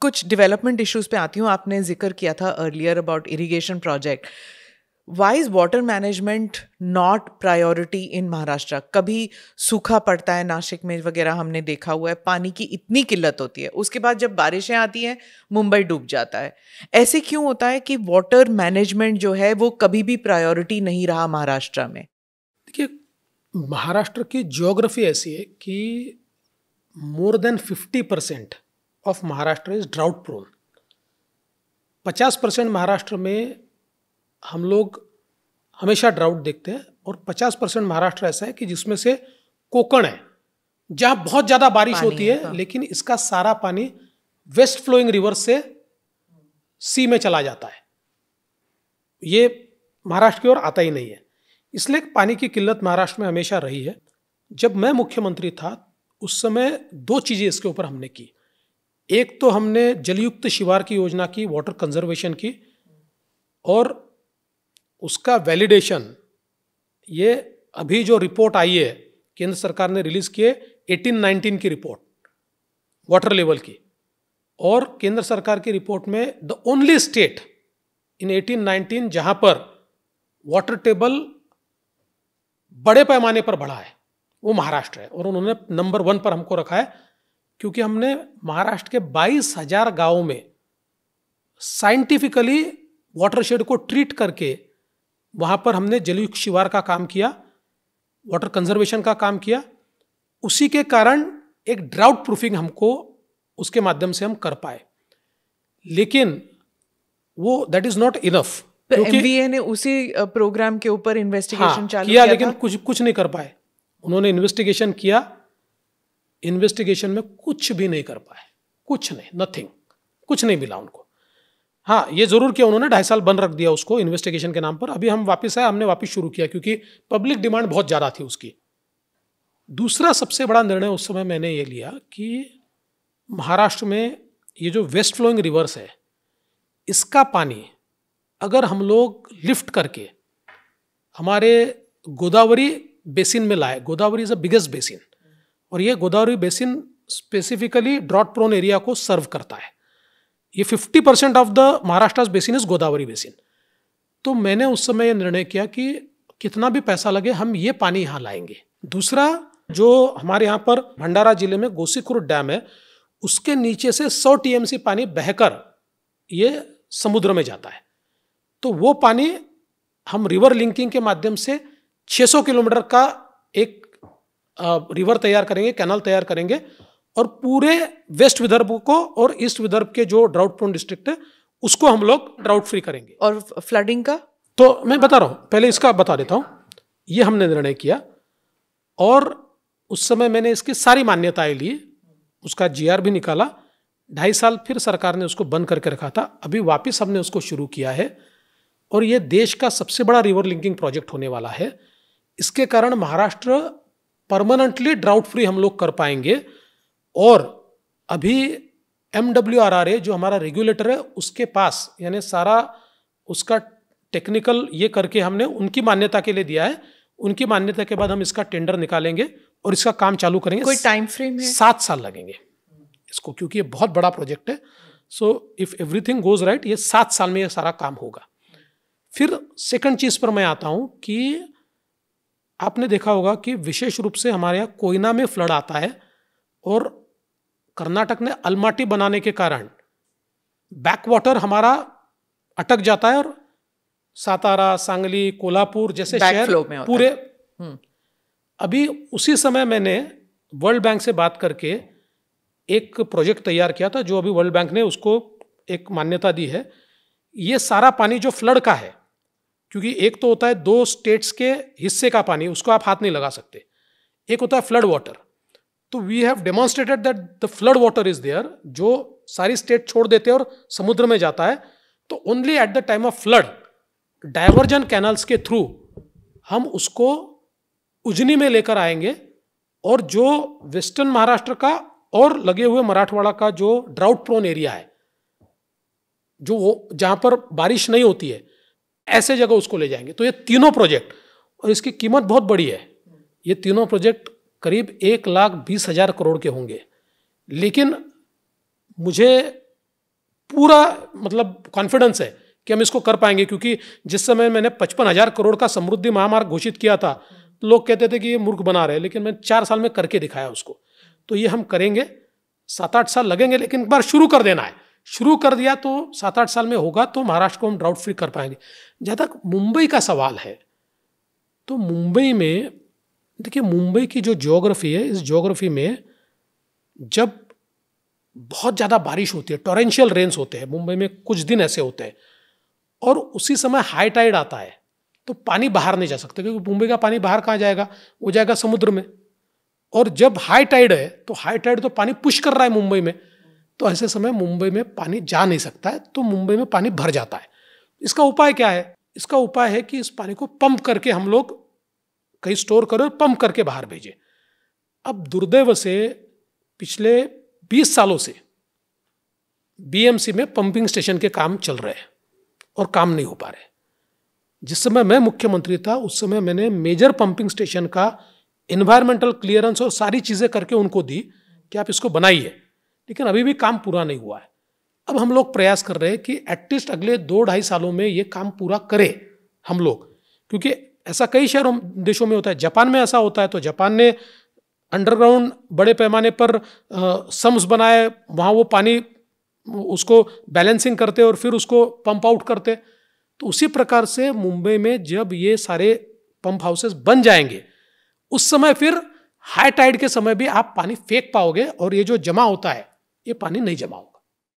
कुछ development issues पे आती हूँ आपने जिक्र किया था earlier about irrigation project why is water management not priority in Maharashtra कभी सूखा पड़ता है नासिक में वगैरह हमने देखा हुआ है पानी की इतनी किल्लत होती है उसके बाद जब बारिशें आती हैं मुंबई डूब जाता है ऐसे क्यों होता है कि वाटर मैनेजमेंट जो है वो कभी भी प्रायोरिटी नहीं रहा महाराष्ट्र में देखिए महाराष्ट्र की जोग्राफी ऐसी है कि more than fifty percent of Maharashtra is drought prone पचास परसेंट महाराष्ट्र में हम लोग हमेशा ड्राउट देखते हैं और पचास परसेंट महाराष्ट्र ऐसा है कि जिसमें से कोकण है जहाँ बहुत ज़्यादा बारिश होती है तो। लेकिन इसका सारा पानी वेस्ट फ्लोइंग रिवर से सी में चला जाता है ये महाराष्ट्र की ओर आता ही नहीं है इसलिए पानी की किल्लत महाराष्ट्र में हमेशा रही है जब मैं मुख्यमंत्री था उस समय दो चीज़ें इसके ऊपर हमने की एक तो हमने जलयुक्त शिवार की योजना की वाटर कंजर्वेशन की और उसका वैलिडेशन ये अभी जो रिपोर्ट आई है केंद्र सरकार ने रिलीज़ किए 1819 की रिपोर्ट वाटर लेवल की और केंद्र सरकार की रिपोर्ट में द ओनली स्टेट इन 1819 जहां पर वाटर टेबल बड़े पैमाने पर बढ़ा है वो महाराष्ट्र है और उन्होंने नंबर वन पर हमको रखा है क्योंकि हमने महाराष्ट्र के बाईस हजार गांव में साइंटिफिकली वाटरशेड को ट्रीट करके वहां पर हमने जलयुक्त शिवार का काम किया वाटर कंजर्वेशन का काम किया उसी के कारण एक ड्राउट प्रूफिंग हमको उसके माध्यम से हम कर पाए लेकिन वो that is not enough MBA ने उसी प्रोग्राम के ऊपर इन्वेस्टिगेशन हाँ, चालू किया, किया लेकिन कुछ कुछ नहीं कर पाए उन्होंने इन्वेस्टिगेशन किया इन्वेस्टिगेशन में कुछ भी नहीं कर पाए कुछ नहीं नथिंग कुछ नहीं मिला उनको हाँ ये ज़रूर किया उन्होंने ढाई साल बंद रख दिया उसको इन्वेस्टिगेशन के नाम पर अभी हम वापस आए हमने वापस शुरू किया क्योंकि पब्लिक डिमांड बहुत ज़्यादा थी उसकी दूसरा सबसे बड़ा निर्णय उस समय मैंने ये लिया कि महाराष्ट्र में ये जो वेस्ट फ्लोइंग रिवर्स है इसका पानी अगर हम लोग लिफ्ट करके हमारे गोदावरी बेसिन में लाए Godavari is a biggest basin और ये Godavari basin specifically drought prone area को सर्व करता है ये fifty percent of the Maharashtra basin is Godavari basin तो मैंने उस समय यह निर्णय किया कि कितना भी पैसा लगे हम ये पानी यहाँ लाएंगे दूसरा जो हमारे यहाँ पर भंडारा जिले में गोसीखुर डैम है उसके नीचे से 100 टीएमसी पानी बहकर ये समुद्र में जाता है तो वो पानी हम रिवर लिंकिंग के माध्यम से 600 किलोमीटर का एक रिवर तैयार करेंगे कैनाल तैयार करेंगे और पूरे वेस्ट विदर्भ को और ईस्ट विदर्भ के जो ड्राउट प्रोन डिस्ट्रिक्ट है उसको हम लोग ड्राउट फ्री करेंगे और फ्लडिंग का तो मैं बता रहा हूँ पहले इसका बता देता हूँ ये हमने निर्णय किया और उस समय मैंने इसकी सारी मान्यताएं ली उसका जी भी निकाला ढाई साल फिर सरकार ने उसको बंद करके रखा था अभी वापस हमने उसको शुरू किया है और ये देश का सबसे बड़ा रिवर लिंकिंग प्रोजेक्ट होने वाला है इसके कारण महाराष्ट्र परमानेंटली ड्राउट फ्री हम लोग कर पाएंगे और अभी M W R R A जो हमारा रेगुलेटर है उसके पास यानी सारा उसका टेक्निकल ये करके हमने उनकी मान्यता के लिए दिया है उनकी मान्यता के बाद हम इसका टेंडर निकालेंगे और इसका काम चालू करेंगे कोई टाइम फ्रेम है सात साल लगेंगे इसको क्योंकि ये बहुत बड़ा प्रोजेक्ट है so if everything goes right ये सात साल में ये सारा काम होगा फिर सेकंड चीज़ पर मैं आता हूं कि आपने देखा होगा कि विशेष रूप से हमारे यहाँ कोयना में फ्लड आता है और कर्नाटक ने अलमाटी बनाने के कारण बैक वाटर हमारा अटक जाता है और सातारा सांगली कोल्हापुर जैसे शहर में पूरे हम्म। अभी उसी समय मैंने वर्ल्ड बैंक से बात करके एक प्रोजेक्ट तैयार किया था जो अभी वर्ल्ड बैंक ने उसको एक मान्यता दी है ये सारा पानी जो फ्लड का है क्योंकि एक तो होता है दो स्टेट्स के हिस्से का पानी उसको आप हाथ नहीं लगा सकते एक होता है फ्लड वाटर तो we have demonstrated that the flood water is there जो सारी स्टेट छोड़ देते हैं और समुद्र में जाता है तो only at the time of flood diversion canals के थ्रू हम उसको उजनी में लेकर आएंगे और जो वेस्टर्न महाराष्ट्र का और लगे हुए मराठवाड़ा का जो ड्राउट प्रोन एरिया है जो वो जहाँ पर बारिश नहीं होती है ऐसे जगह उसको ले जाएंगे तो ये तीनों प्रोजेक्ट और इसकी कीमत बहुत बड़ी है ये तीनों प्रोजेक्ट करीब एक लाख बीस हज़ार करोड़ के होंगे लेकिन मुझे पूरा मतलब कॉन्फिडेंस है कि हम इसको कर पाएंगे क्योंकि जिस समय मैंने पचपन हज़ार करोड़ का समृद्धि महामार्ग घोषित किया था लोग कहते थे कि ये मूर्ख बना रहे लेकिन मैंने चार साल में करके दिखाया उसको तो ये हम करेंगे सात आठ साल लगेंगे लेकिन एक बार शुरू कर देना है शुरू कर दिया तो सात आठ साल में होगा तो महाराष्ट्र को हम ड्राउट फ्री कर पाएंगे जहाँ तक मुंबई का सवाल है तो मुंबई में देखिए मुंबई की जो जोग्राफी है इस जोग्राफी में जब बहुत ज़्यादा बारिश होती है टोरेंशियल रेन्स होते हैं मुंबई में कुछ दिन ऐसे होते हैं और उसी समय हाई टाइड आता है तो पानी बाहर नहीं जा सकता क्योंकि मुंबई का पानी बाहर कहाँ जाएगा वो जाएगा समुद्र में और जब हाई टाइड है तो हाई टाइड तो पानी पुश कर रहा है मुंबई में तो ऐसे समय मुंबई में पानी जा नहीं सकता है तो मुंबई में पानी भर जाता है इसका उपाय क्या है इसका उपाय है कि इस पानी को पंप करके हम लोग कहीं स्टोर करें और पंप करके बाहर भेजें अब दुर्दैव से पिछले 20 सालों से बीएमसी में पंपिंग स्टेशन के काम चल रहे हैं और काम नहीं हो पा रहे जिस समय मैं मुख्यमंत्री था उस समय मैंने मेजर पंपिंग स्टेशन का इन्वायरमेंटल क्लियरेंस और सारी चीज़ें करके उनको दी कि आप इसको बनाइए लेकिन अभी भी काम पूरा नहीं हुआ है अब हम लोग प्रयास कर रहे हैं कि एटलीस्ट अगले दो ढाई सालों में ये काम पूरा करें हम लोग क्योंकि ऐसा कई शहरों देशों में होता है जापान में ऐसा होता है तो जापान ने अंडरग्राउंड बड़े पैमाने पर सम्स बनाए वहाँ वो पानी उसको बैलेंसिंग करते और फिर उसको पंप आउट करते तो उसी प्रकार से मुंबई में जब ये सारे पंप हाउसेस बन जाएंगे उस समय फिर हाई टाइड के समय भी आप पानी फेंक पाओगे और ये जो जमा होता है epá, nem Neide é mau.